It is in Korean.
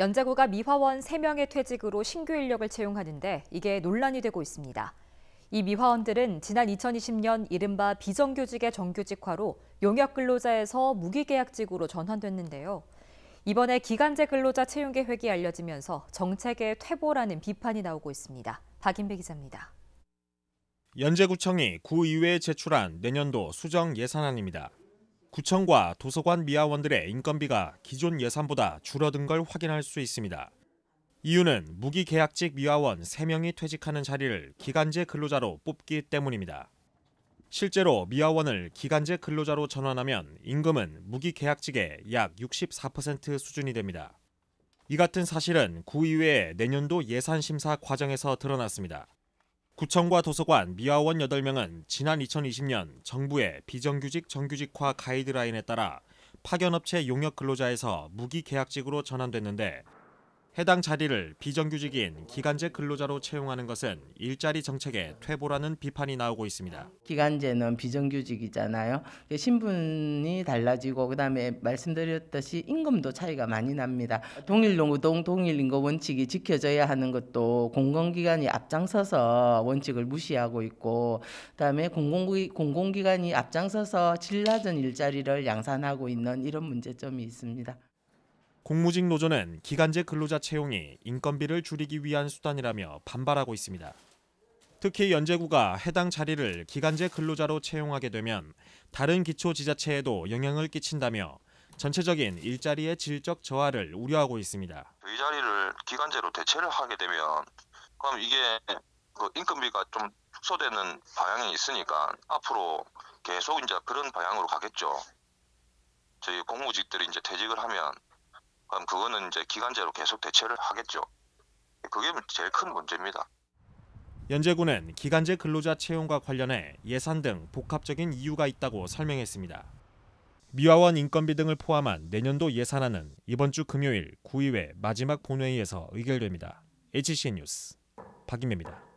연자구가 미화원 3명의 퇴직으로 신규 인력을 채용하는데 이게 논란이 되고 있습니다. 이 미화원들은 지난 2020년 이른바 비정규직의 정규직화로 용역 근로자에서 무기계약직으로 전환됐는데요. 이번에 기간제 근로자 채용 계획이 알려지면서 정책의 퇴보라는 비판이 나오고 있습니다. 박인배 기자입니다. 연제구청이 구의회에 제출한 내년도 수정 예산안입니다. 구청과 도서관 미아원들의 인건비가 기존 예산보다 줄어든 걸 확인할 수 있습니다. 이유는 무기계약직 미화원 3명이 퇴직하는 자리를 기간제 근로자로 뽑기 때문입니다. 실제로 미화원을 기간제 근로자로 전환하면 임금은 무기계약직의 약 64% 수준이 됩니다. 이 같은 사실은 구의회 내년도 예산심사 과정에서 드러났습니다. 구청과 도서관, 미화원 8명은 지난 2020년 정부의 비정규직 정규직화 가이드라인에 따라 파견업체 용역 근로자에서 무기계약직으로 전환됐는데 해당 자리를 비정규직인 기간제 근로자로 채용하는 것은 일자리 정책의 퇴보라는 비판이 나오고 있습니다. 기간제는 비정규직이잖아요. 신분이 달라지고 그다음에 말씀드렸듯이 임금도 차이가 많이 납니다. 동일 노동 동일 임금 원칙이 지켜져야 하는 것도 공공기관이 앞장서서 원칙을 무시하고 있고 그다음에 공공기, 공공기관이 앞장서서 질 낮은 일자리를 양산하고 있는 이런 문제점이 있습니다. 공무직 노조는 기간제 근로자 채용이 인건비를 줄이기 위한 수단이라며 반발하고 있습니다. 특히 연제구가 해당 자리를 기간제 근로자로 채용하게 되면 다른 기초 지자체에도 영향을 끼친다며 전체적인 일자리의 질적 저하를 우려하고 있습니다. 이 그 자리를 기간제로 대체를 하게 되면 그럼 이게 그 인건비가 좀 축소되는 방향이 있으니까 앞으로 계속 이제 그런 방향으로 가겠죠. 저희 공무직들이 이제 퇴직을 하면 그럼 그거는 이제 기간제로 계속 대체를 하겠죠. 그게 제일 큰 문제입니다. 연재군은 기간제 근로자 채용과 관련해 예산 등 복합적인 이유가 있다고 설명했습니다. 미화원 인건비 등을 포함한 내년도 예산안은 이번 주 금요일 구의회 마지막 본회의에서 의결됩니다. h c 뉴스 박인매입니다.